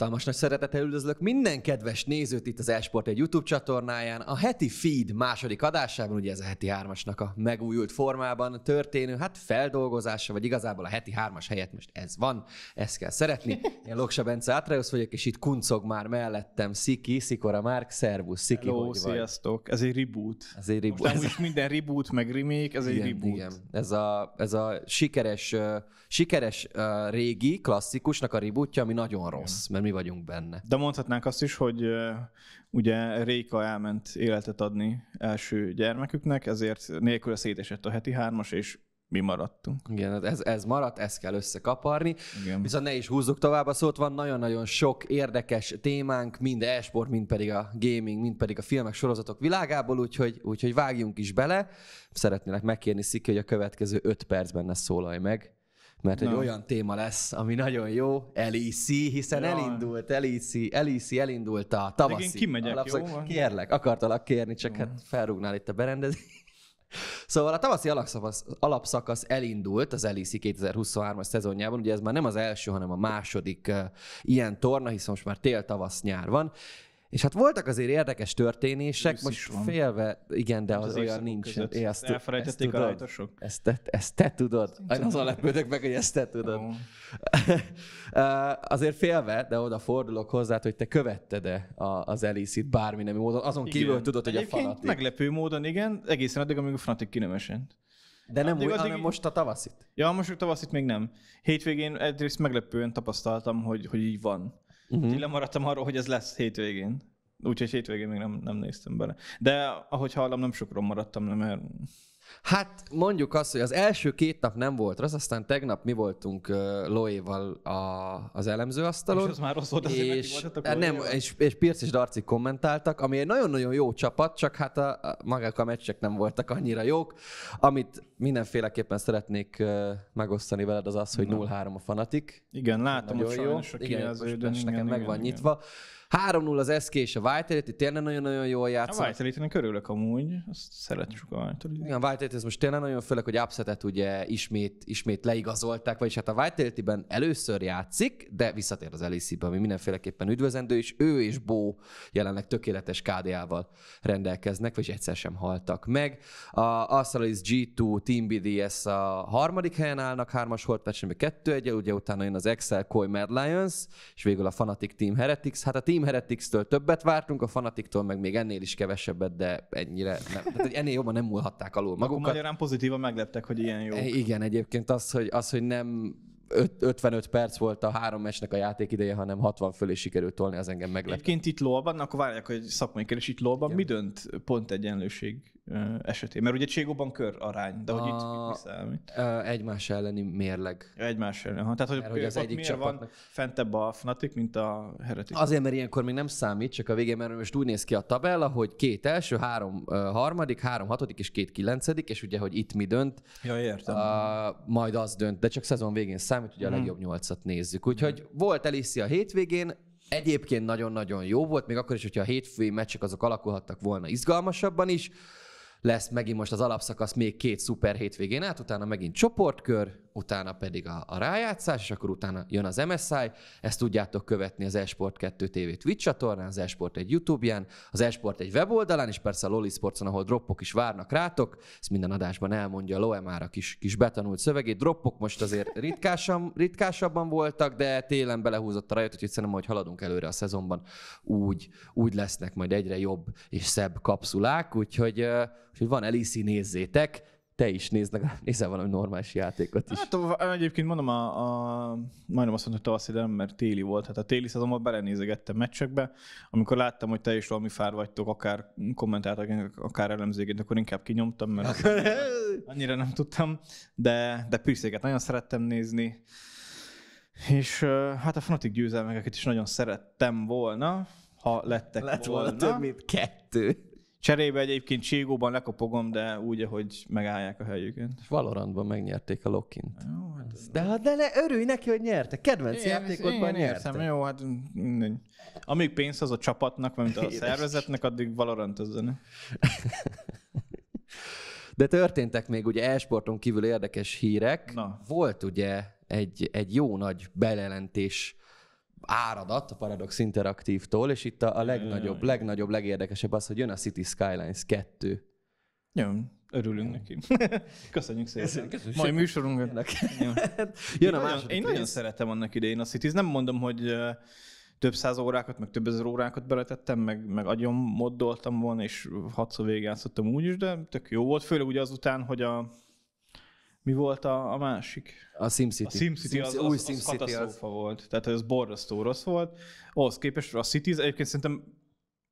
Hatalmas nagy szeretettel üdvözlök minden kedves nézőt itt az Esport egy YouTube csatornáján. A heti feed második adásában, ugye ez a heti hármasnak a megújult formában történő, hát feldolgozása, vagy igazából a heti hármas helyett most ez van, ezt kell szeretni. Én Loksa Bence Átrajusz vagyok, és itt kuncog már mellettem Sziki, Szikora Márk, szervusz, Sziki, Hello, hogy sziasztok. Vagy? Ez egy reboot. Ez egy reboot. Most ez a... minden reboot, meg remake, ez igen, egy reboot. Igen. Ez a, ez a sikeres, uh, sikeres uh, régi klasszikusnak a rebootja, ami nagyon rossz, mert mi vagyunk benne. De mondhatnánk azt is, hogy ugye Réka elment életet adni első gyermeküknek, ezért nélküle szétesett a heti hármas, és mi maradtunk. Igen, hát ez, ez maradt, ezt kell összekaparni. Igen. Viszont ne is húzzuk tovább a szót, van nagyon-nagyon sok érdekes témánk, mind e-sport, mind pedig a gaming, mind pedig a filmek, sorozatok világából, úgyhogy, úgyhogy vágjunk is bele. Szeretnének megkérni Sziki, hogy a következő öt percben ne szólalj meg mert egy olyan téma lesz, ami nagyon jó, Elisi, hiszen ja. elindult, Elisi, Elisi e elindult a tavaszi. Én kimegyek, alapszak, jó? Kérlek, akartalak kérni, csak jó. hát felrúgnál itt a berendezés. Szóval a tavaszi alapszakasz, alapszakasz elindult az Elisi 2023-as szezonjában, ugye ez már nem az első, hanem a második uh, ilyen torna, hiszen most már tél, tavasz, nyár van, és hát voltak azért érdekes történések, Ősz most félve, igen, de az, az olyan nincs. Ezt, Elfelejtették ezt a rajtosok. Ezt te, ezt te tudod. Én azon lepődök meg, hogy ezt te tudod. Oh. azért félve, de oda fordulok hozzá, hogy te követted-e az Elisit bármi nem módon, azon igen. kívül tudod, hogy Egyébként a fanatik. meglepő módon, igen, egészen addig, amíg a fanatik kinemesen. De nem addig, úgy, addig, hanem most a tavaszit. Ja, most a tavaszit még nem. Hétvégén egyrészt meglepően tapasztaltam, hogy, hogy így van Uh-huh. lemaradtam arról, hogy ez lesz hétvégén. Úgyhogy hétvégén még nem, nem néztem bele. De ahogy hallom, nem sokról maradtam, mert Hát mondjuk azt, hogy az első két nap nem volt rossz, aztán tegnap mi voltunk uh, Loéval a, az asztalon. És az már rossz volt, és, azért hát nem, és, és Pirc és Darci kommentáltak, ami egy nagyon-nagyon jó csapat, csak hát a, a magák a meccsek nem voltak annyira jók. Amit mindenféleképpen szeretnék uh, megosztani veled az az, hogy 0-3 a fanatik. Igen, látom, hogy sajnos jó. a igen, igen, nekem igen, igen. nyitva. Igen. 3-0 az SK és a White Elite, tényleg nagyon-nagyon jól játszott. A White elite körülök amúgy, azt szeretjük a White Elite. Igen, a White Elite ez most tényleg nagyon, főleg, hogy upsetet ugye ismét, ismét leigazolták, vagyis hát a White elite először játszik, de visszatér az lec ami mindenféleképpen üdvözendő, és ő és Bó jelenleg tökéletes KDA-val rendelkeznek, vagy egyszer sem haltak meg. A Astralis G2 Team BDS a harmadik helyen állnak, hármas holt kettő egyel, ugye utána jön az Excel Koi Mad Lions, és végül a Fanatic Team Heretics. Hát a Team Team Heretics-től többet vártunk, a Fanatiktól meg még ennél is kevesebbet, de ennyire nem. Tehát, hogy ennél jobban nem múlhatták alul magukat. Akkor magyarán pozitívan megleptek, hogy ilyen jó. Eh, igen, egyébként az, hogy, az, hogy nem 55 perc volt a három mesnek a játék ideje, hanem 60 fölé sikerült tolni, az engem meglep. Egyébként itt lóban, akkor várják, hogy szakmai kérdés, itt lóban mi dönt pont egyenlőség esetén? Mert ugye Cségóban kör arány, de hogy itt mi számít? Egymás elleni mérleg. egymás elleni. Aha, tehát, hogy, mert, hogy az egyik miért van fentebb a Fnatic, mint a Heretic? Azért, mert ilyenkor még nem számít, csak a végén, mert most úgy néz ki a tabella, hogy két első, három harmadik, három hatodik és két kilencedik, és ugye, hogy itt mi dönt. Ja, értem. A, majd az dönt, de csak szezon végén számít, ugye hmm. a mhm. legjobb nyolcat nézzük. Mhm. Úgyhogy hmm. volt Eliszi a hétvégén, Egyébként nagyon-nagyon jó volt, még akkor is, hogyha a hétfői meccsek azok alakulhattak volna izgalmasabban is lesz megint most az alapszakasz még két szuper hétvégén át, utána megint csoportkör, utána pedig a, a rájátszás, és akkor utána jön az MSI. Ezt tudjátok követni az Esport 2 TV Twitch csatornán, az Esport egy YouTube-ján, az Esport egy weboldalán, és persze a Loli Sportson, ahol droppok is várnak rátok. Ezt minden adásban elmondja a Loemára kis, kis betanult szövegét. Droppok most azért ritkásan, ritkásabban voltak, de télen belehúzott a rajot, úgyhogy szerintem, hogy haladunk előre a szezonban, úgy, úgy lesznek majd egyre jobb és szebb kapszulák, úgyhogy Úgyhogy van Elisi, nézzétek, te is néznek, nézel valami normális játékot is. Hát egyébként mondom, a, a, majdnem azt mondtam, hogy tavaszi, nem, mert téli volt. Hát a téli szezonban belenézegettem meccsekbe, amikor láttam, hogy te is valami fár vagytok, akár kommentáltak, akár elemzéget, akkor inkább kinyomtam, mert annyira nem tudtam, de, de pűszéket nagyon szerettem nézni. És hát a fanatik győzelmeket is nagyon szerettem volna, ha lettek Lett volna. volna több mint kettő. Cserébe egyébként Ségóban lekopogom, de úgy, ahogy megállják a helyüket. Valorantban megnyerték a Lokint. Hát de, hát de ne, örülj neki, hogy nyerte. Kedvenc én, játékodban én nyerte. Értem, jó, hát mindegy. Amíg pénz az a csapatnak, mint a szervezetnek, addig Valorant az zene. De történtek még ugye e-sporton kívül érdekes hírek. Na. Volt ugye egy, egy jó nagy belelentés áradat a Paradox Interaktívtól, és itt a, a legnagyobb, legnagyobb, legérdekesebb az, hogy jön a City Skylines 2. Jó, Örülünk neki. Köszönjük szépen. Köszönjük. Mai műsorunk. Jön. Hát, a második. Én, nagyon rész. szeretem annak idején a City, Nem mondom, hogy több száz órákat, meg több ezer órákat beletettem, meg, meg agyon moddoltam volna, és hatszor végigjátszottam úgy is, de tök jó volt, főleg ugye azután, hogy a mi volt a, a másik? A SimCity. A SimCity Sim, az, az, új az Sim az, SimCity az, volt. Tehát ez borzasztó rossz volt. Ahhoz képest a Cities, egyébként szerintem,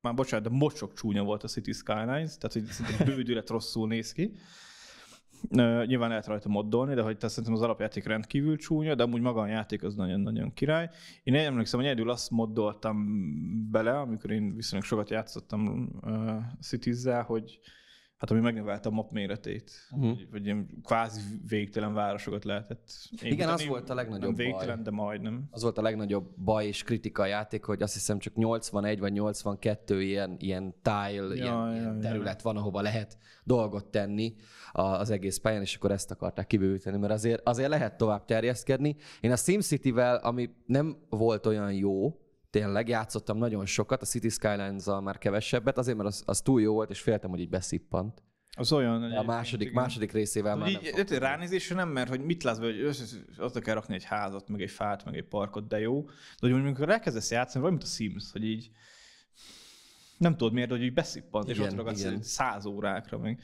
már bocsánat, de mocsok csúnya volt a City Skylines, tehát hogy szerintem bődület rosszul néz ki. Uh, nyilván lehet rajta moddolni, de hogy tehát szerintem az alapjáték rendkívül csúnya, de amúgy maga a játék az nagyon-nagyon király. Én nem emlékszem, hogy egyedül azt moddoltam bele, amikor én viszonylag sokat játszottam uh, Cities-zel, hogy hát ami megnövelte a map méretét, uh-huh. Mhm. vagy, ilyen kvázi végtelen városokat lehetett. Én Igen, az volt a legnagyobb nem végtelen, baj. de majdnem. Az volt a legnagyobb baj és kritika a játék, hogy azt hiszem csak 81 vagy 82 ilyen, ilyen tile, ja, ilyen, ja, ilyen terület ja. van, ahova lehet dolgot tenni az egész pályán, és akkor ezt akarták kibővíteni, mert azért, azért lehet tovább terjeszkedni. Én a SimCity-vel, ami nem volt olyan jó, tényleg játszottam nagyon sokat, a City Skylines-zal már kevesebbet, azért mert az, az túl jó volt, és féltem, hogy így beszippant. Az olyan... A második, második részével már így, nem így, Ránézésre nem, mert hogy mit látsz be, hogy ott kell rakni egy házat, meg egy fát, meg egy parkot, de jó. De hogy mondjuk, amikor elkezdesz játszani, mint a Sims, hogy így nem tudod miért, hogy így beszippant, igen, és ott ragadsz igen. száz órákra meg.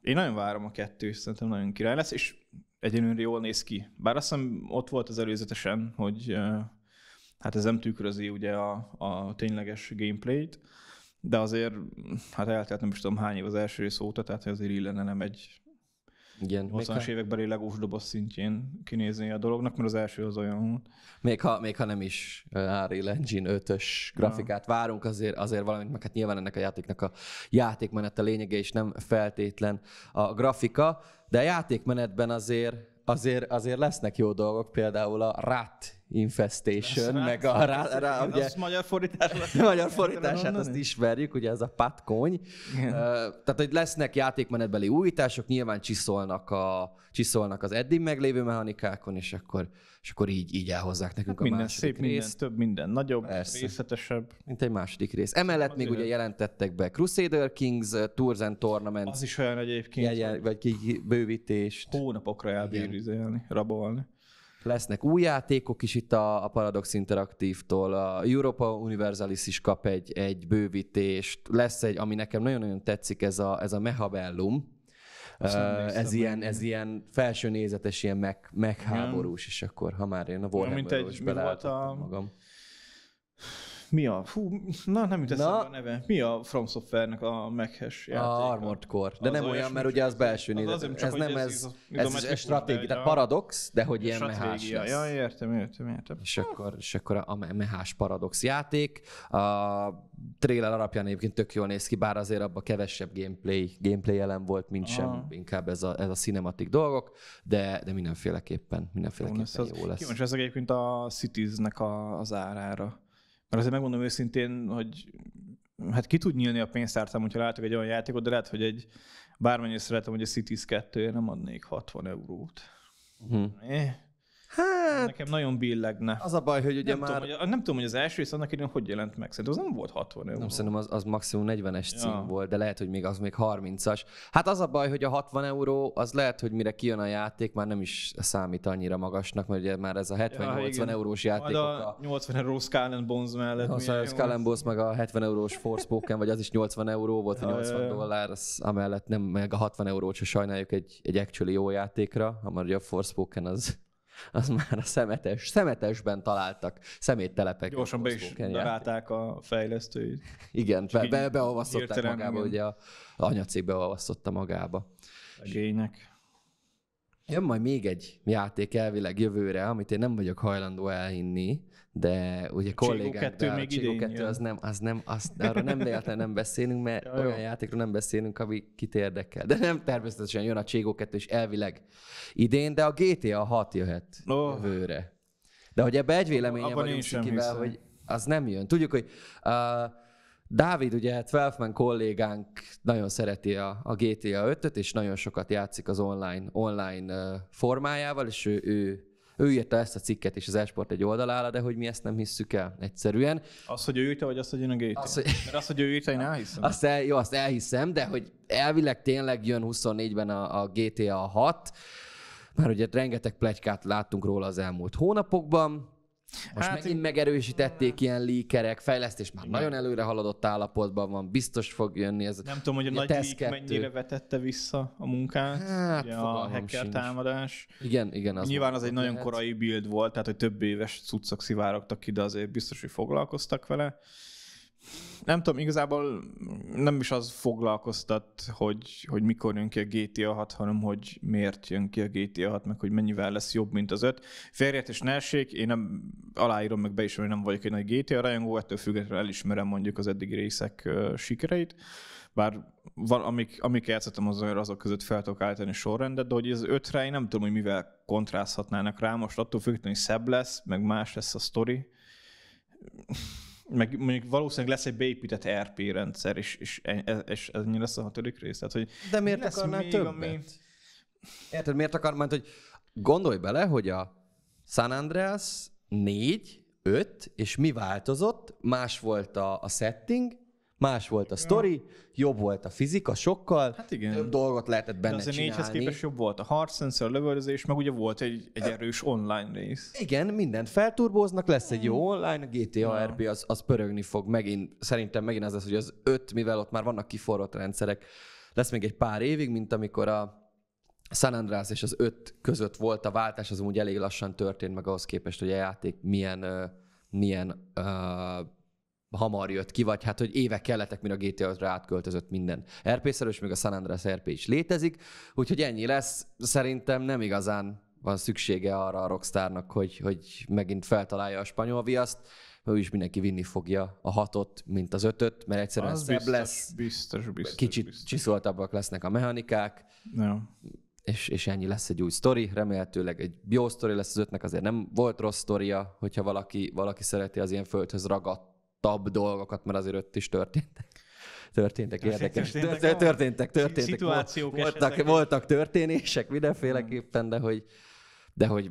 Én nagyon várom a kettőt, szerintem nagyon király lesz, és egyenlőre jól néz ki. Bár azt hiszem ott volt az előzetesen, hogy hát ez nem tükrözi ugye a, a tényleges gameplayt, de azért, hát eltelt nem is tudom hány év az első rész óta, tehát azért illene nem egy igen, 80-as évekbeli legós doboz szintjén kinézni a dolognak, mert az első az olyan. Még ha, még ha nem is Unreal Engine 5-ös grafikát ja. várunk, azért, azért valamint meg hát nyilván ennek a játéknak a játékmenet a lényege, is nem feltétlen a grafika, de a játékmenetben azért, azért, azért lesznek jó dolgok, például a RAT Infestation, meg a rá, rá ugye, az magyar fordítását, magyar fordítását azt ismerjük, ugye ez a patkony. Uh, tehát, hogy lesznek játékmenetbeli újítások, nyilván csiszolnak, a, csiszolnak az eddig meglévő mechanikákon, és akkor, és akkor így, így elhozzák nekünk hát a minden második szép, részt. Minden, több minden nagyobb, Persze. részletesebb. Mint egy második rész. Emellett még ugye jelentettek be Crusader Kings uh, Tours and Tournament. Az is olyan egyébként. Jegyen, vagy ki bővítést. Hónapokra elbírni, rabolni lesznek új játékok is itt a, a Paradox Interactive-tól, a Europa Universalis is kap egy, egy bővítést, lesz egy, ami nekem nagyon-nagyon tetszik, ez a, ez a Mehabellum, Uh, ez, ilyen, ez ilyen felső nézetes, ilyen meg, megháborús, és akkor ha már én a Warhammer-ről is magam mi a, fú, na nem jut eszembe a neve, mi a From Software-nek a meghes A Armored Core, de az nem olyan, mert ugye az belső az az ez nem ez, ez, ez, ez stratégia, tehát paradox, de hogy ilyen mehás lesz. Ja, értem, értem, értem. És akkor, és akkor a mehás paradox játék, a trailer alapján egyébként tök jól néz ki, bár azért abban kevesebb gameplay, gameplay elem volt, mint Aha. sem, inkább ez a, ez a cinematik dolgok, de, de mindenféleképpen, mindenféleképpen jó lesz. Jó lesz. Kíváncsi ezek egyébként a Cities-nek a, az árára. Mert azért megmondom őszintén, hogy hát ki tud nyílni a pénztárcám, hogyha látok egy olyan játékot, de lehet, hogy egy bármennyire szeretem, hogy a Cities 2 nem adnék 60 eurót. Uh-huh. Hát, nekem nagyon billegne. Az a baj, hogy ugye nem már... Tudom, hogy, nem tudom, hogy az első rész annak idején hogy jelent meg. Szerintem az nem volt 60 euró. Nem, szerintem az, az maximum 40-es ja. cím volt, de lehet, hogy még az még 30-as. Hát az a baj, hogy a 60 euró, az lehet, hogy mire kijön a játék, már nem is számít annyira magasnak, mert ugye már ez a 70-80 ja, eurós játék. a 80 euró Skull and Bones mellett. Az A Skull and Bones, meg a 70 eurós Forspoken, vagy az is 80 euró volt, vagy 80 ja, dollár, az amellett nem, meg a 60 eurót se sajnáljuk egy, egy actually jó játékra, mert ugye a Forspoken az az már a szemetes, szemetesben találtak szeméttelepek. Gyorsan be is darálták a fejlesztőit. Igen, be, be, beolvasztották magába, igen. ugye a, a anyacég beolvasztotta magába. gények. Jön majd még egy játék elvileg jövőre, amit én nem vagyok hajlandó elhinni, de ugye a kollégák, de még Csigó 2 az nem, az nem, az, arról nem lehetne nem beszélünk, mert ja, olyan jó. játékról nem beszélünk, ami kit érdekel. De nem természetesen jön a Csigó 2 is elvileg idén, de a GTA 6 jöhet oh. jövőre. De hogy ebbe egy véleményem Abban vagyunk Szikivel, hogy az nem jön. Tudjuk, hogy uh, Dávid, ugye Twelfman hát kollégánk nagyon szereti a, a GTA 5-öt, és nagyon sokat játszik az online, online uh, formájával, és ő, ő ő írta ezt a cikket is az esport egy oldalára, de hogy mi ezt nem hisszük el egyszerűen. Az, hogy ő írta, vagy az, hogy én a GT? Az, hogy... Mert az, hogy ő írta, én elhiszem. Azt el, jó, azt elhiszem, de hogy elvileg tényleg jön 24-ben a, a GTA 6, mert ugye rengeteg plegykát láttunk róla az elmúlt hónapokban, most hát megint így... megerősítették ilyen líkerek, fejlesztés már Igen. nagyon előre haladott állapotban van, biztos fog jönni ez. Nem tudom, hogy a nagy lík mennyire vetette vissza a munkát, hát, ugye a hacker sincs. támadás. Igen, igen. Az Nyilván az egy lehet. nagyon hát. korai build volt, tehát hogy több éves cuccok szivárogtak ki, de azért biztos, hogy foglalkoztak vele nem tudom, igazából nem is az foglalkoztat, hogy, hogy mikor jön ki a GTA 6, hanem hogy miért jön ki a GTA 6, meg hogy mennyivel lesz jobb, mint az 5. Férjet és nelség, én nem aláírom, meg be is, hogy nem vagyok egy nagy GTA rajongó, ettől függetlenül elismerem mondjuk az eddigi részek sikereit, bár van, amik, amik játszottam, az, azok között fel tudok állítani sorrendet, de hogy az ötre én nem tudom, hogy mivel kontrázhatnának rá, most attól függetlenül, hogy szebb lesz, meg más lesz a sztori meg mondjuk valószínűleg lesz egy beépített RP rendszer, és, és, e, e, és ez ennyi lesz a hatodik rész. Tehát, hogy De miért mi akarnál többet? Ami... Érted, miért akar, mert hogy gondolj bele, hogy a San Andreas 4, 5, és mi változott, más volt a, a setting, Más volt a story, ja. jobb volt a fizika sokkal, hát igen. több dolgot lehetett benne De azért csinálni. négyhez képest jobb volt a hard sensor, lövöldözés, meg ugye volt egy, egy erős online rész. Igen, mindent felturbóznak, lesz egy jó online, a GTA ja. RP az, az pörögni fog megint, szerintem megint az lesz, hogy az öt, mivel ott már vannak kiforrott rendszerek, lesz még egy pár évig, mint amikor a San Andreas és az öt között volt a váltás, az úgy elég lassan történt meg ahhoz képest, hogy a játék milyen, milyen uh, hamar jött ki, vagy hát, hogy évek kellettek, mire a GTA 5-re átköltözött minden rp és még a San Andreas RP is létezik, úgyhogy ennyi lesz. Szerintem nem igazán van szüksége arra a Rockstarnak, hogy, hogy megint feltalálja a spanyol viaszt, ő is mindenki vinni fogja a hatot, mint az ötöt, mert egyszerűen az biztos, lesz. Biztos, biztos, Kicsit biztos. csiszoltabbak lesznek a mechanikák. Ja. És, és ennyi lesz egy új sztori, remélhetőleg egy jó sztori lesz az ötnek, azért nem volt rossz sztoria, hogyha valaki, valaki szereti az ilyen földhöz ragadt tabb dolgokat, mert azért ott is történtek. Történtek, érdekes. Történtek, történtek, történtek. történtek. Szituációk voltak, voltak történések mindenféleképpen, de hogy, de hogy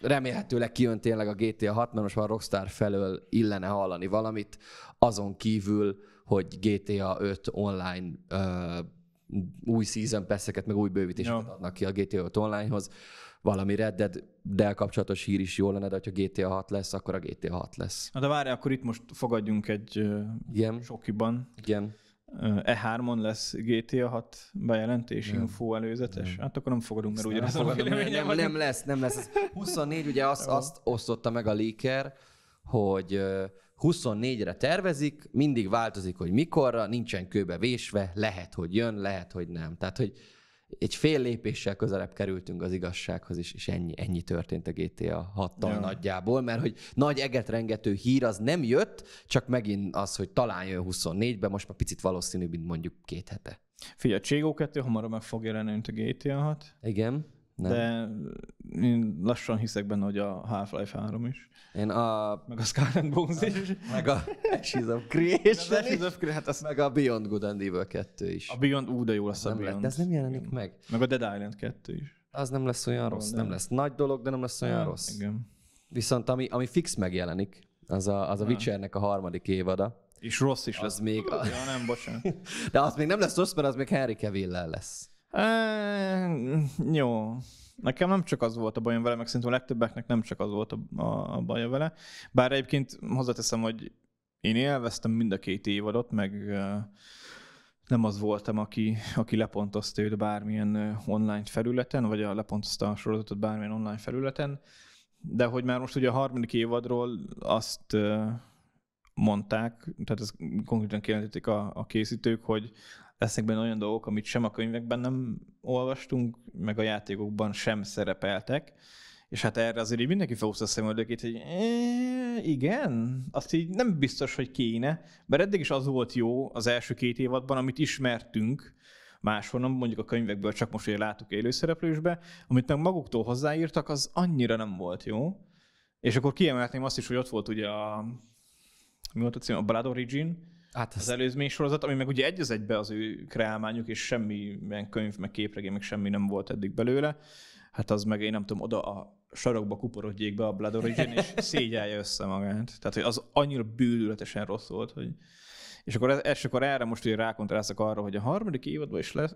remélhetőleg kijön tényleg a GTA 6, mert most már Rockstar felől illene hallani valamit, azon kívül, hogy GTA 5 online uh, új season pass meg új bővítéseket no. adnak ki a GTA 5 onlinehoz valami Red Dead del kapcsolatos hír is jó lenne, de ha GTA 6 lesz, akkor a GTA 6 lesz. Na de várj, akkor itt most fogadjunk egy Igen. sokiban. Igen. E3-on lesz GTA 6 bejelentés, nem. info előzetes? Nem. Hát akkor nem fogadunk, mert ugyanaz a nem, Nem, nem lesz, nem lesz. 24, ugye azt, azt osztotta meg a léker, hogy 24-re tervezik, mindig változik, hogy mikorra, nincsen kőbe vésve, lehet, hogy jön, lehet, hogy nem. Tehát, hogy egy fél lépéssel közelebb kerültünk az igazsághoz is, és ennyi, ennyi történt a GTA 6-tal ja. nagyjából, mert hogy nagy eget rengető hír az nem jött, csak megint az, hogy talán jön 24-ben, most már picit valószínűbb, mint mondjuk két hete. Figyelj, Cségó 2 hamarabb meg fog jelenni, mint a GTA 6. Igen. Nem. De én lassan hiszek benne, hogy a Half-Life 3 is. Én a... Meg a Skull and Bones is. meg a Ashes of Creation Ashes is. Of Creation, hát azt... Meg a Beyond Good and Evil 2 is. A Beyond, ú, de jó lesz nem a Beyond. Lett, de ez nem jelenik meg. Meg a Dead Island 2 is. Az nem lesz olyan rossz, nem lesz nagy dolog, de nem lesz olyan rossz. Igen. Viszont ami, ami fix megjelenik, az a, az a Witchernek a harmadik évada. És rossz is az lesz. még. A... Ja, nem, bocsánat. De az még nem lesz rossz, mert az még Harry cavill lesz. Eee, jó. Nekem nem csak az volt a bajom vele, meg szerintem a legtöbbeknek nem csak az volt a, a, a baja vele. Bár egyébként hozzáteszem, hogy én élveztem mind a két évadot, meg uh, nem az voltam, aki, aki lepontozta őt bármilyen online felületen, vagy a lepontozta a sorozatot bármilyen online felületen, de hogy már most ugye a harmadik évadról azt mondták, tehát ezt konkrétan kijelentették a, a készítők, hogy lesznek benne olyan dolgok, amit sem a könyvekben nem olvastunk, meg a játékokban sem szerepeltek, és hát erre azért így mindenki felhúzta a szemöldökét, hogy igen, azt így nem biztos, hogy kéne, mert eddig is az volt jó az első két évadban, amit ismertünk máshonnan, mondjuk a könyvekből csak most hogy látok élőszereplősbe, amit meg maguktól hozzáírtak, az annyira nem volt jó. És akkor kiemelném azt is, hogy ott volt ugye a, mi volt a cím, a Blood Origin, Hát az előzmény sorozat, ami meg ugye egy az egybe az ő kreálmányuk, és semmilyen könyv, meg képregény, meg semmi nem volt eddig belőle. Hát az meg, én nem tudom, oda a sarokba kuporodjék be a Blood Origin, és szégyelje össze magát. Tehát, hogy az annyira bűnületesen rossz volt, hogy... És akkor, ez, és akkor erre most ugye rákontrálszak arra, hogy a harmadik évadban is lesz...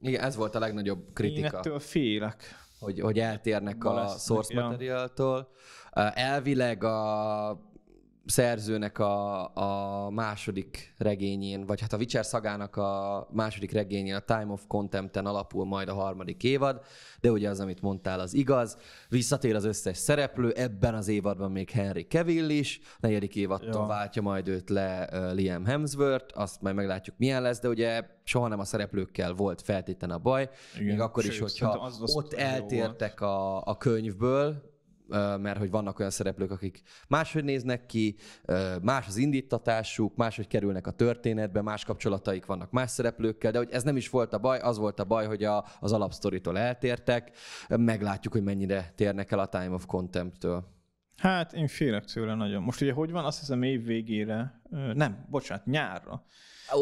Igen, ez volt a legnagyobb kritika. Én ettől félek. Hogy, hogy eltérnek Balesznek, a source ja. materialtól. Elvileg a szerzőnek a, a második regényén, vagy hát a Witcher szagának a második regényén, a Time of Contempten alapul majd a harmadik évad, de ugye az, amit mondtál, az igaz. Visszatér az összes szereplő, ebben az évadban még Henry Cavill is, negyedik évadtól ja. váltja majd őt le uh, Liam Hemsworth, azt majd meglátjuk milyen lesz, de ugye soha nem a szereplőkkel volt feltétlen a baj, Igen, még akkor sőt, is, hogyha az ott eltértek a, a könyvből, mert hogy vannak olyan szereplők, akik máshogy néznek ki, más az indítatásuk, máshogy kerülnek a történetbe, más kapcsolataik vannak más szereplőkkel, de hogy ez nem is volt a baj, az volt a baj, hogy a, az alapsztoritól eltértek, meglátjuk, hogy mennyire térnek el a Time of Contempt-től. Hát én félek tőle nagyon. Most ugye hogy van, azt hiszem év végére, nem, bocsánat, nyárra.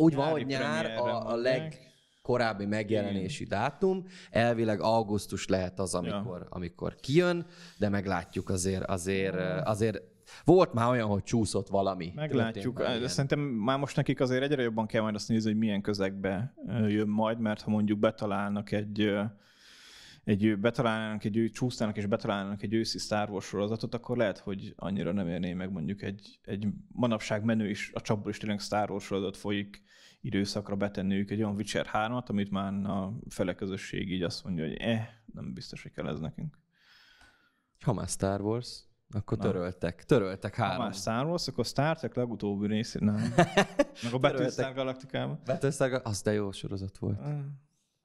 Úgy van, hogy nyár a, a leg, korábbi megjelenési Igen. dátum. Elvileg augusztus lehet az, amikor, ja. amikor kijön, de meglátjuk azért, azért, azért volt már olyan, hogy csúszott valami. Meglátjuk. Ilyen. Szerintem már most nekik azért egyre jobban kell majd azt nézni, hogy milyen közegbe jön majd, mert ha mondjuk betalálnak egy egy betalálnának egy ői csúsztának, és betalálnának egy őszi Star Wars sorozatot, akkor lehet, hogy annyira nem érné meg mondjuk egy, egy manapság menő is, a csapból is tényleg Star Wars sorozat folyik időszakra betenniük egy olyan Witcher 3-at, amit már a fele közösség így azt mondja, hogy eh, nem biztos, hogy kell ez nekünk. Ha már Star Wars, akkor Na. töröltek. Töröltek három. Ha már Star Wars, akkor Star Trek legutóbbi részén. Meg a Battlestar Galaktikában. Battlestar, az de jó sorozat volt. Ah.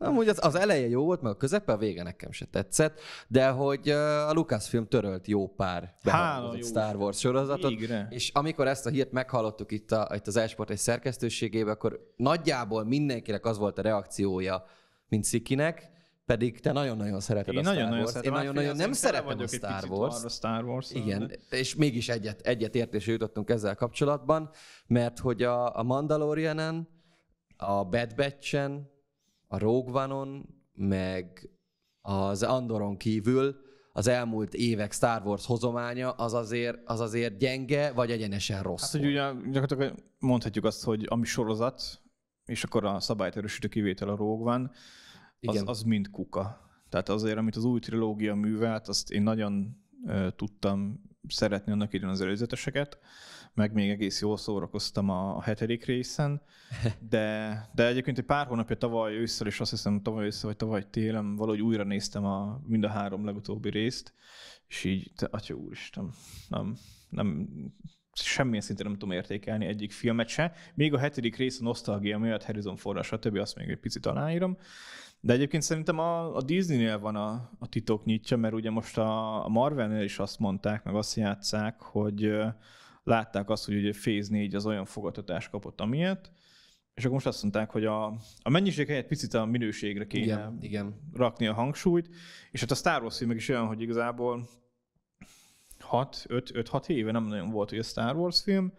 Amúgy az, az eleje jó volt, meg a közepe, a vége nekem se tetszett, de hogy a Lucasfilm törölt jó pár Hála jó Star Wars sorozatot, végre. és amikor ezt a hírt meghallottuk itt, a, itt az Esport egy szerkesztőségében, akkor nagyjából mindenkinek az volt a reakciója, mint Szikinek, pedig te nagyon-nagyon szereted Én a Star nagyon, Wars. Nagyon Én hát nagyon-nagyon nem szeretem a Star Wars. a Star Wars. Igen, de... és mégis egyet, egyet értésre jutottunk ezzel kapcsolatban, mert hogy a, a Mandalorian-en, a Bad Batch-en, a Rogue One-on, meg az Andoron kívül az elmúlt évek Star Wars hozománya az azért, az azért gyenge, vagy egyenesen rossz. Hát, hogy ugye gyakorlatilag mondhatjuk azt, hogy ami sorozat, és akkor a szabályt erősítő kivétel a Rogue van. az, Igen. az mind kuka. Tehát azért, amit az új trilógia művelt, azt én nagyon uh, tudtam szeretni annak idején az előzeteseket, meg még egész jól szórakoztam a, hetedik részen, de, de egyébként egy pár hónapja tavaly ősszel, és azt hiszem tavaly ősszel vagy tavaly télen valahogy újra néztem a, mind a három legutóbbi részt, és így, te, atya úristen, nem, nem, semmilyen szinten nem tudom értékelni egyik filmet se. Még a hetedik rész a nosztalgia miatt, Harrison Ford, stb. azt még egy picit aláírom. De egyébként szerintem a, a Disney-nél van a, a titok nyitja, mert ugye most a, a Marvel-nél is azt mondták, meg azt játszák, hogy látták azt, hogy ugye Phase 4 az olyan fogadtatást kapott, amilyet, és akkor most azt mondták, hogy a, a mennyiség helyett picit a minőségre kéne igen, igen. rakni a hangsúlyt, és hát a Star Wars meg is olyan, hogy igazából 6-5-6 éve nem nagyon volt hogy a Star Wars film,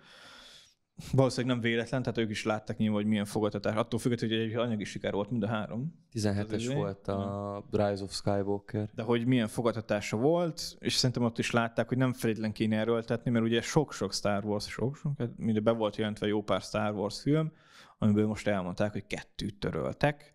Valószínűleg nem véletlen, tehát ők is látták nyilván, hogy milyen fogadtatás. Attól függetlenül, hogy egy anyagi siker volt mind a három. 17-es volt a Rise of Skywalker. De hogy milyen fogadtatása volt, és szerintem ott is látták, hogy nem feltétlen kéne erőltetni, mert ugye sok-sok Star Wars, sok-sok, hát mire be volt jelentve jó pár Star Wars film, amiből most elmondták, hogy kettőt töröltek,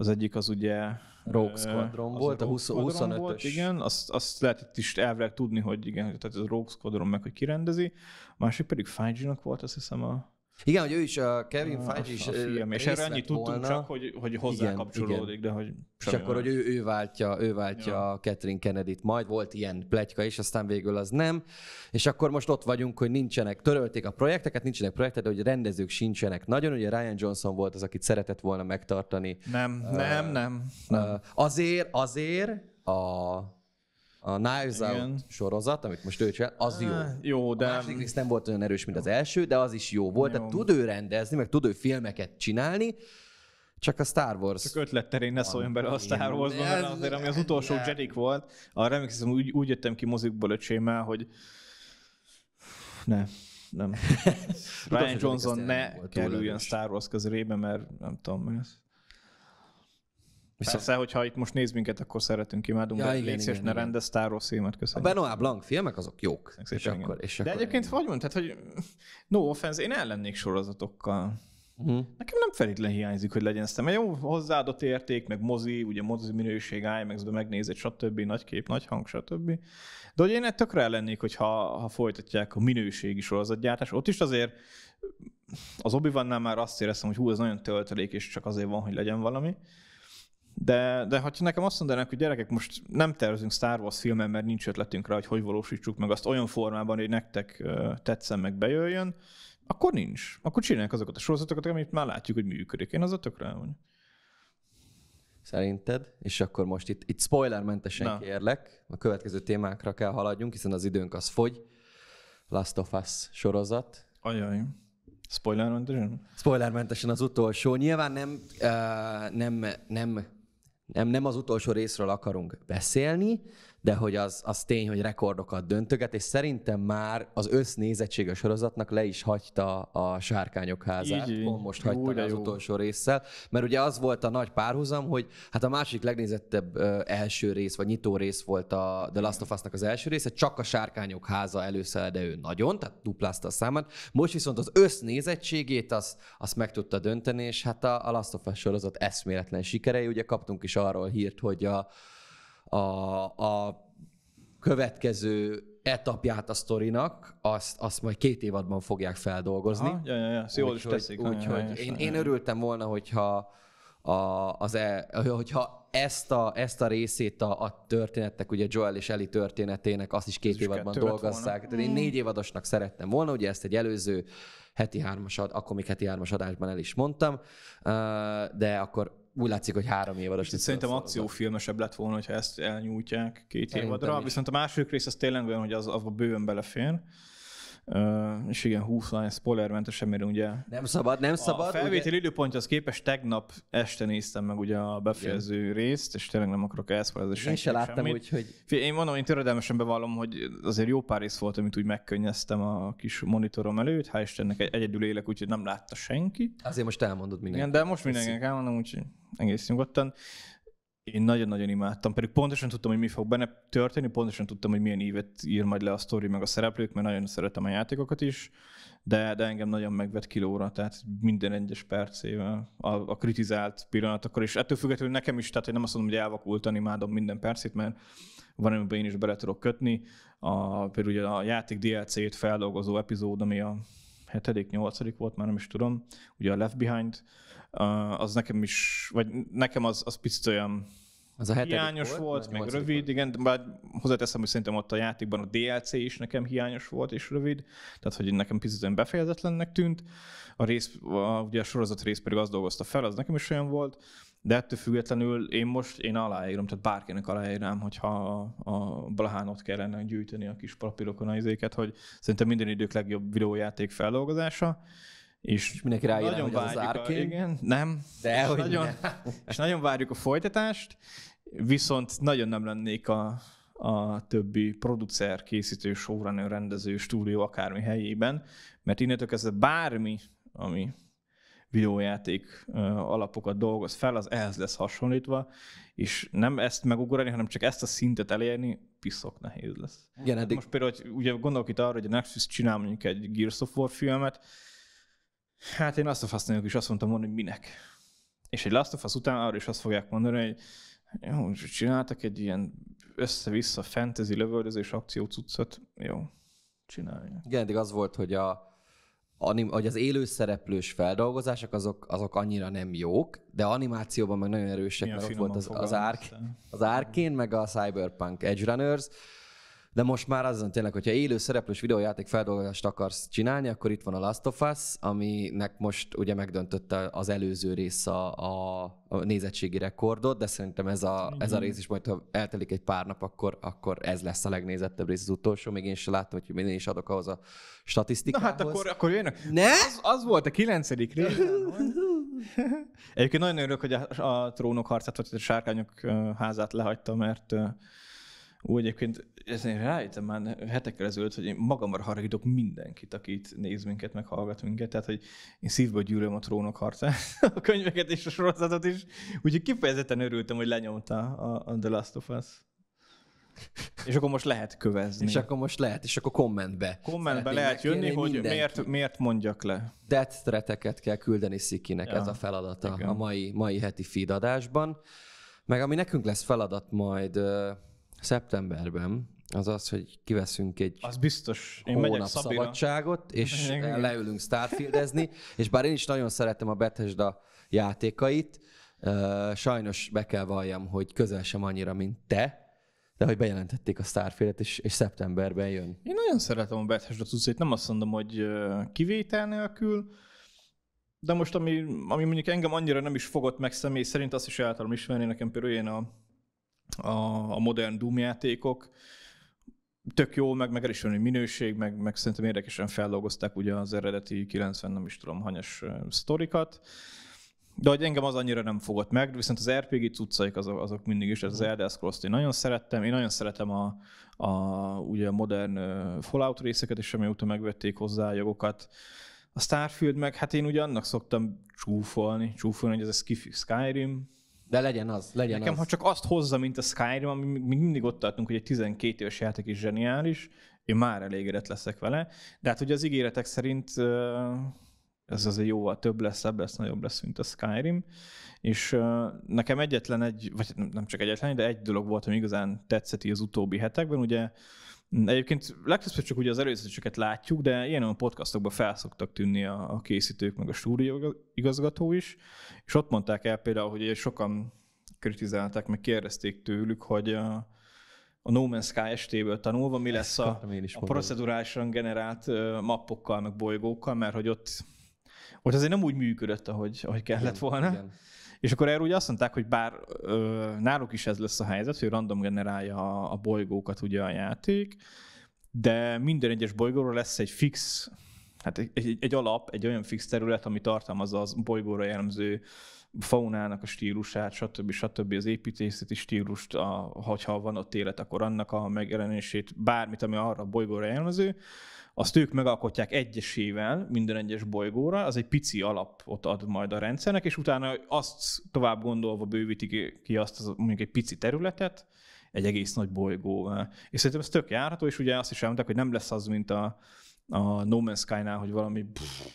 az egyik az ugye... Rogue Squadron az volt, a, a 25-ös. igen, azt, azt lehet itt is elvileg tudni, hogy igen, tehát ez a Rogue Squadron meg, hogy kirendezi. A másik pedig feige volt, azt hiszem a igen, hogy ő is, a Kevin ah, Feige is film. És erre annyit tudtunk volna. csak, hogy, hogy hozzá igen, kapcsolódik, igen. de hogy És akkor, hogy ő, ő váltja, ő váltja ja. Catherine kennedy -t. majd volt ilyen pletyka is, aztán végül az nem. És akkor most ott vagyunk, hogy nincsenek, törölték a projekteket, nincsenek projektek, de hogy rendezők sincsenek. Nagyon ugye Ryan Johnson volt az, akit szeretett volna megtartani. Nem, uh, nem, nem. nem. Uh, azért, azért a a Knives Out sorozat, amit most ő csinál, az jó. Ah, jó, de... A második rész nem volt olyan erős, mint jó. az első, de az is jó volt. Jó. Tehát tud ő rendezni, meg tud ő filmeket csinálni, csak a Star Wars. Csak ötletterén ne szóljon bele a Star wars mert azért, ami az utolsó de... volt, a remix úgy, úgy jöttem ki mozikból öcsémmel, hogy ne, nem. Ryan Johnson ne kerüljön Star Wars közelébe, mert nem tudom, mert Viszont... Persze, hogyha itt most néz minket, akkor szeretünk, imádunk, ja, de igen, légy igen, ne rendez táró köszönjük. A Benoit Blanc filmek azok jók. És igen. akkor, és de akkor egyébként igen. hogy mondtad, hogy no offense, én ellennék sorozatokkal. Uh-huh. Nekem nem feltétlenül hiányzik, hogy legyen mert Jó hozzáadott érték, meg mozi, ugye mozi minőség, IMAX-be egy stb. nagy kép, nagy hang, stb. De hogy én hát tökre ellennék, hogyha ha folytatják a minőségi sorozatgyártás. Ott is azért az obi már azt éreztem, hogy hú, ez nagyon töltelék, és csak azért van, hogy legyen valami. De, de ha nekem azt mondanák, hogy gyerekek, most nem tervezünk Star Wars filmen, mert nincs ötletünk rá, hogy hogy valósítsuk meg azt olyan formában, hogy nektek tetszen, meg bejöjjön, akkor nincs. Akkor csinálják azokat a sorozatokat, amit már látjuk, hogy működik. Én az a tökre Szerinted? És akkor most itt, itt spoilermentesen Na. kérlek, a következő témákra kell haladjunk, hiszen az időnk az fogy. Last of Us sorozat. Ajaj. Spoilermentesen? Spoilermentesen az utolsó. Nyilván nem, uh, nem, nem nem, nem az utolsó részről akarunk beszélni, de hogy az, az tény, hogy rekordokat döntöget, és szerintem már az össznézettség a sorozatnak le is hagyta a sárkányok házát, így, így. most hagyta az utolsó résszel, mert ugye az volt a nagy párhuzam, hogy hát a másik legnézettebb ö, első rész, vagy nyitó rész volt a The Last of Us-nak az első része, csak a sárkányok háza először, de ő nagyon, tehát duplázta a számát. Most viszont az össznézettségét azt, azt meg tudta dönteni, és hát a, a Last of Us sorozat eszméletlen sikerei, ugye kaptunk is arról hírt, hogy a, a, a következő etapját a sztorinak, azt, azt majd két évadban fogják feldolgozni. Aha, ja, ja, ja. Szóval is teszik. Úgyhogy én, én örültem volna, hogyha a, az e, hogyha ezt a, ezt a részét a, a történetnek, ugye Joel és eli történetének azt is két Ez évadban is dolgozzák. Tehát én hmm. négy évadosnak szerettem volna, ugye ezt egy előző heti hármas, akkor még heti hármas adásban el is mondtam, de akkor úgy látszik, hogy három év alatt. Szerintem akciófilmesebb lett volna, ha ezt elnyújtják két évadra, viszont a második rész az tényleg olyan, hogy az, az a bőven belefér. Uh, és igen, 20 lány spoilermentesen, mert ugye... Nem szabad, nem szabad. A felvétel ugye... időpontja az képest tegnap este néztem meg ugye a befejező igen. részt, és tényleg nem akarok elszpoilerezni Én se láttam úgy, hogy... Én mondom, én töredelmesen bevallom, hogy azért jó pár rész volt, amit úgy megkönnyeztem a kis monitorom előtt, hál' Istennek egyedül élek, úgyhogy nem látta senki. Azért most elmondod mindenki. Igen, de most mindenkinek elmondom, úgyhogy egész nyugodtan én nagyon-nagyon imádtam, pedig pontosan tudtam, hogy mi fog benne történni, pontosan tudtam, hogy milyen ívet ír majd le a sztori, meg a szereplők, mert nagyon szeretem a játékokat is, de, de engem nagyon megvet kilóra, tehát minden egyes percével, a, a kritizált pillanatokkal, és ettől függetlenül nekem is, tehát én nem azt mondom, hogy elvakultan imádom minden percét, mert van, amiben én is bele tudok kötni. A, például ugye a játék DLC-t feldolgozó epizód, ami a hetedik, nyolcadik volt, már nem is tudom, ugye a Left Behind, az nekem is, vagy nekem az, az picit olyan az a hiányos volt, volt meg rövid, volt. igen, bár hozzáteszem, hogy szerintem ott a játékban a DLC is nekem hiányos volt és rövid, tehát hogy nekem picit olyan befejezetlennek tűnt. A, rész, a, ugye a sorozat rész pedig azt dolgozta fel, az nekem is olyan volt, de ettől függetlenül én most én aláírom, tehát bárkinek aláírnám, hogyha a, a Blahán ott kellene gyűjteni a kis papírokon a izéket, hogy szerintem minden idők legjobb videójáték feldolgozása és mindenki ráírja, nagyon hogy az a, Igen, nem. De, és, hogy nagyon, ne. és nagyon várjuk a folytatást, viszont nagyon nem lennék a, a többi producer, készítő, showrunner, rendező, stúdió akármi helyében, mert innentől kezdve bármi, ami videójáték alapokat dolgoz fel, az ehhez lesz hasonlítva, és nem ezt megugorani, hanem csak ezt a szintet elérni, piszok nehéz lesz. Igen, eddig... Most például, hogy ugye gondolok itt arra, hogy a Nexus csinál mondjuk egy Gears of War filmet, Hát én Last of Us is azt mondtam volna, hogy minek. És egy Last of Us után arra is azt fogják mondani, hogy jó, csináltak egy ilyen össze-vissza fantasy lövöldözés akció cuccot, jó, csinálják. Igen, eddig az volt, hogy a, anim, hogy az élő szereplős feldolgozások azok, azok annyira nem jók, de animációban meg nagyon erősek, mert ott volt az, az, ark, az Arkane, meg a Cyberpunk Edge Runners, de most már azon tényleg, hogyha élő szereplős videójáték feldolgozást akarsz csinálni, akkor itt van a Last of Us, aminek most ugye megdöntötte az előző rész a, a nézettségi rekordot, de szerintem ez a, ez a mhm. rész is majd, ha eltelik egy pár nap, akkor, akkor ez lesz a legnézettebb rész az utolsó. Még én sem láttam, hogy én is adok ahhoz a statisztikához. Na hát akkor, akkor jönnek. Ne? Az, az volt a kilencedik rész. Egyébként nagyon örülök, hogy a, a trónok harcát, vagy a sárkányok házát lehagyta, mert úgy egyébként ez én rájöttem már hetekkel ezelőtt, hogy én magamra haragítok mindenkit, aki itt néz minket, meg hallgat minket. Tehát, hogy én szívből gyűlöm a trónok harcát, a könyveket és a sorozatot is. Úgyhogy kifejezetten örültem, hogy lenyomta a, a The Last of Us. És akkor most lehet kövezni. És akkor most lehet, és akkor kommentbe. Kommentbe lehet jönni, hogy miért, miért mondjak le. Death threateket kell küldeni Szikinek, ja, ez a feladata igen. a mai, mai heti feed adásban. Meg ami nekünk lesz feladat majd szeptemberben, az az, hogy kiveszünk egy az biztos. Én hónap szabadságot, és igen, leülünk Starfieldezni, és bár én is nagyon szeretem a Bethesda játékait, sajnos be kell valljam, hogy közel sem annyira, mint te, de hogy bejelentették a Starfieldet, és, és szeptemberben jön. Én nagyon szeretem a Bethesda cuccait, nem azt mondom, hogy kivétel nélkül, de most, ami, ami mondjuk engem annyira nem is fogott meg személy szerint, azt is el ismerni, nekem például ilyen a, a, a modern Doom játékok, tök jó, meg, meg elismerni minőség, meg, meg szerintem érdekesen feldolgozták ugye az eredeti 90, nem is tudom, hanyas sztorikat. De hogy engem az annyira nem fogott meg, viszont az RPG cuccaik azok, azok mindig is, ez az mhm. Elder Scrolls-t én nagyon szerettem, én nagyon szeretem a, a ugye a modern Fallout részeket, és amióta megvették hozzá a jogokat. A Starfield meg, hát én ugye annak szoktam csúfolni, csúfolni, hogy ez a Skiffy Skyrim, de legyen az, legyen Nekem, az. ha csak azt hozza, mint a Skyrim, ami mi mindig ott tartunk, hogy egy 12 éves játék is zseniális, én már elégedett leszek vele. De hát ugye az ígéretek szerint ez azért jóval több lesz, szebb lesz, nagyobb lesz, mint a Skyrim. És nekem egyetlen egy, vagy nem csak egyetlen, de egy dolog volt, ami igazán tetszett az utóbbi hetekben, ugye Egyébként legtöbbször csak ugye az előzeteseket látjuk, de ilyen a podcastokban felszoktak tűnni a, a készítők, meg a stúdió igazgató is, és ott mondták el például, hogy sokan kritizálták, meg kérdezték tőlük, hogy a, a No Man's Sky estéből tanulva mi lesz a, a procedurálisan generált mappokkal, meg bolygókkal, mert hogy ott, ott azért nem úgy működött, ahogy, ahogy kellett igen, volna. Igen. És akkor erről ugye azt mondták, hogy bár ö, náluk is ez lesz a helyzet, hogy random generálja a, a bolygókat ugye a játék, de minden egyes bolygóról lesz egy fix, hát egy, egy, egy alap, egy olyan fix terület, ami tartalmazza az bolygóra jellemző faunának a stílusát, stb. stb. az építészeti stílust, a, hogyha van ott élet, akkor annak a megjelenését, bármit, ami arra a bolygóra jellemző, azt ők megalkotják egyesével minden egyes bolygóra, az egy pici alapot ad majd a rendszernek, és utána azt tovább gondolva bővítik ki azt az, mondjuk egy pici területet, egy egész nagy bolygó. És szerintem ez tök járható, és ugye azt is elmondták, hogy nem lesz az, mint a, a No Man's Sky-nál, hogy valami pff,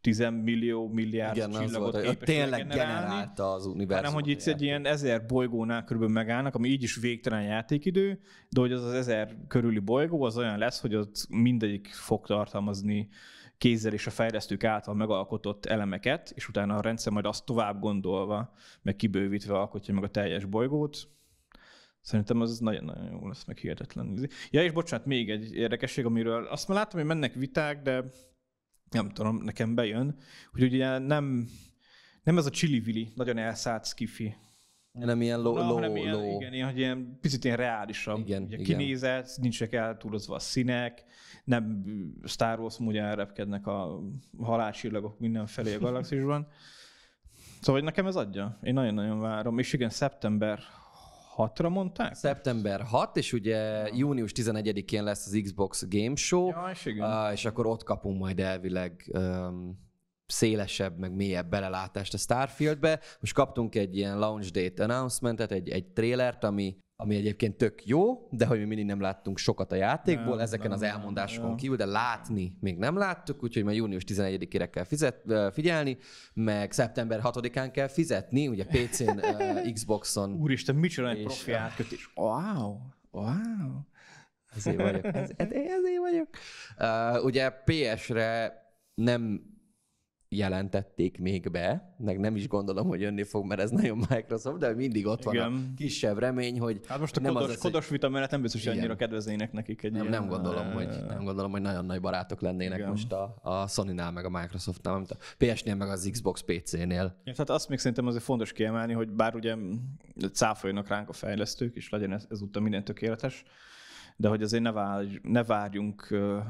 10 millió milliárd Igen, csillagot az volt, tényleg generálni, generálta az univerzum. Hanem, hogy itt egy ilyen ezer bolygónál körülbelül megállnak, ami így is végtelen játékidő, de hogy az az ezer körüli bolygó az olyan lesz, hogy ott mindegyik fog tartalmazni kézzel és a fejlesztők által megalkotott elemeket, és utána a rendszer majd azt tovább gondolva, meg kibővítve alkotja meg a teljes bolygót. Szerintem az nagyon-nagyon jó lesz, meg hihetetlen. Ja, és bocsánat, még egy érdekesség, amiről azt már láttam, hogy mennek viták, de nem tudom, nekem bejön, hogy ugye nem, nem ez a csili-vili, nagyon elszállt skifi. Nem ilyen ló, low ló, hanem ilyen, ló. Igen, ilyen, hogy ilyen picit ilyen reálisabb. Igen, ugye igen. Kinézett, nincsenek eltúrozva a színek, nem Star Wars módján elrepkednek a halálcsillagok mindenfelé a galaxisban. Szóval hogy nekem ez adja. Én nagyon-nagyon várom. És igen, szeptember 6-ra mondták? Szeptember 6, és ugye június 11-én lesz az Xbox Game Show, ja, és, igen. és akkor ott kapunk majd elvileg um, szélesebb, meg mélyebb belelátást a Starfieldbe. Most kaptunk egy ilyen launch date announcementet, egy, egy trélert, ami ami egyébként tök jó, de hogy mi mindig nem láttunk sokat a játékból, nem, ezeken nem, az elmondásokon nem, kívül, de látni még nem láttuk, úgyhogy már június 11-ére kell fizet, figyelni, meg szeptember 6-án kell fizetni, ugye PC-n, on Úristen, micsoda egy profi átkötés. Wow, wow. Ezért vagyok. Ez, ezért vagyok. Uh, ugye PS-re nem jelentették még be, meg nem is gondolom, hogy jönni fog, mert ez nagyon Microsoft, de mindig ott van Igen. van a kisebb remény, hogy Hát most a nem kodos, az kodos egy... vita mellett nem biztos, hogy annyira kedvezének nekik egy nem, ilyen... nem, gondolom, hogy, eh, nem gondolom, hogy nagyon nagy barátok lennének Igen. most a, a Sony-nál, meg a Microsoft-nál, mint a PS-nél, meg az Xbox PC-nél. Ja, tehát azt még szerintem azért fontos kiemelni, hogy bár ugye cáfoljanak ránk a fejlesztők, és legyen ez, ezúttal minden tökéletes, de hogy azért ne, várj, ne várjunk eh,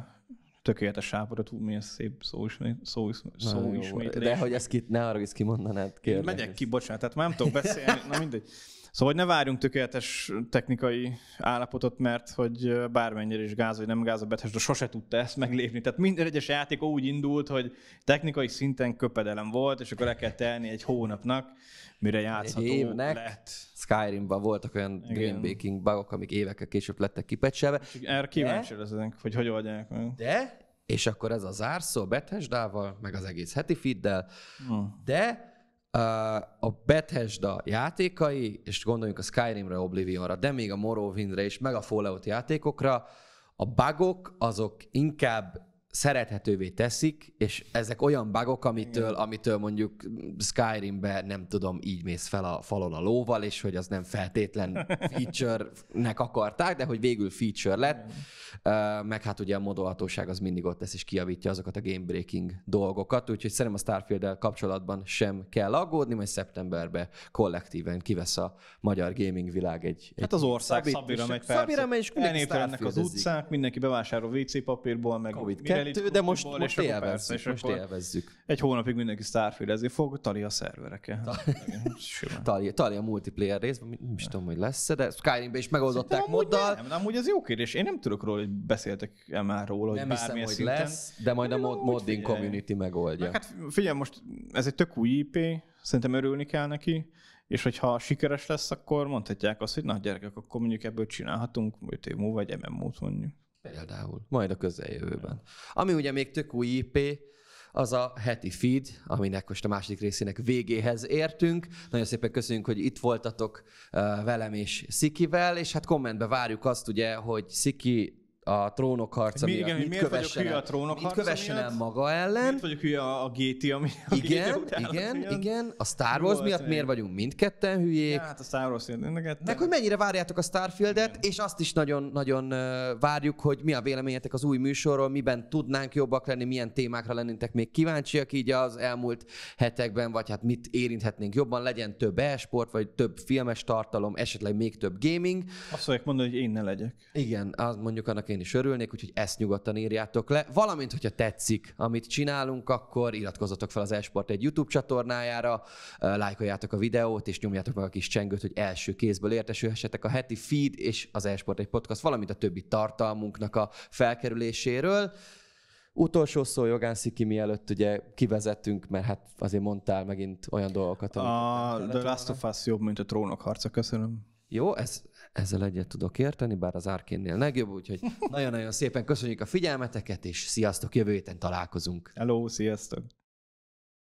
tökéletes áporatú, milyen szép szó, is, szó, szó, szó is De hogy ezt ki, ne arra is kimondanád, kérlek. Én megyek ki, bocsánat, tehát már nem tudok beszélni, na mindegy. Szóval, hogy ne várjunk tökéletes technikai állapotot, mert hogy bármennyire is gáz, vagy nem gáz, a de sose tudta ezt meglépni. Tehát minden egyes játék úgy indult, hogy technikai szinten köpedelem volt, és akkor le kell tenni egy hónapnak, mire játszható lett Skyrimban voltak olyan baking bugok, amik évekkel később lettek kipecselve. Erre kíváncsi leszünk, hogy hogy oldják meg. De, és akkor ez a zárszó Bethesdával, meg az egész heti feeddel, hmm. de uh, a Bethesda játékai, és gondoljunk a Skyrimre, Oblivionra, de még a Morrowindre és meg a Fallout játékokra, a bugok azok inkább szerethetővé teszik, és ezek olyan bugok, amitől, amitől mondjuk Skyrimbe nem tudom, így mész fel a falon a lóval, és hogy az nem feltétlen feature-nek akarták, de hogy végül feature lett, meg hát ugye a modolhatóság az mindig ott lesz, és kiavítja azokat a gamebreaking dolgokat, úgyhogy szerintem a starfield kapcsolatban sem kell aggódni, majd szeptemberbe kollektíven kivesz a magyar gaming világ egy... Hát az ország szabira megy persze. Szabira megy, és az utcák, mindenki bevásárol WC papírból, meg COVID kettő, de most, most, élvezzük, persze, most élvezzük. Egy hónapig mindenki starfield fog, tali a szervereken. tali, tali a multiplayer részben, nem is tudom, hogy lesz de skyrim is megoldották moddal. Nem, nem, amúgy ez jó kérdés. Én nem tudok róla, hogy beszéltek-e már róla, hogy nem hiszem, szinten. lesz, de majd a mod, modding figyelj. community megoldja. hát figyelj, most ez egy tök új IP, szerintem örülni kell neki, és hogyha sikeres lesz, akkor mondhatják azt, hogy na gyerekek, akkor mondjuk ebből csinálhatunk vagy év múlva egy MMO-t mondjuk. Például. Majd a közeljövőben. Ami ugye még tök új IP, az a heti feed, aminek most a második részének végéhez értünk. Nagyon szépen köszönjük, hogy itt voltatok velem és Szikivel, és hát kommentbe várjuk azt ugye, hogy Sziki a trónok harca mi, miatt. Igen, mit miért vagyok hülye a trónok mit kövessen miatt? el maga ellen. Miért vagyok hülye a, a GT, ami a Igen, GT után igen, miatt? igen. A Star Wars miatt miért vagyunk mindketten hülyék. Ja, hát a Star Wars mindketten. Meg hogy mennyire várjátok a Starfieldet, igen. és azt is nagyon-nagyon várjuk, hogy mi a véleményetek az új műsorról, miben tudnánk jobbak lenni, milyen témákra lennétek még kíváncsiak így az elmúlt hetekben, vagy hát mit érinthetnénk jobban, legyen több e-sport, vagy több filmes tartalom, esetleg még több gaming. Azt fogják mondani, hogy én ne legyek. Igen, az mondjuk annak én én is örülnék, úgyhogy ezt nyugodtan írjátok le. Valamint, hogyha tetszik, amit csinálunk, akkor iratkozzatok fel az Esport egy YouTube csatornájára, lájkoljátok a videót, és nyomjátok meg a kis csengőt, hogy első kézből értesülhessetek a heti feed és az Esport egy podcast, valamint a többi tartalmunknak a felkerüléséről. Utolsó szó Jogán Sziki, mielőtt ugye kivezettünk, mert hát azért mondtál megint olyan dolgokat, A The Last of Us jobb, mint a trónok harca, köszönöm. Jó, ez ezzel egyet tudok érteni, bár az Árkénnél legjobb, úgyhogy nagyon-nagyon szépen köszönjük a figyelmeteket, és sziasztok, jövő héten találkozunk. Hello, sziasztok!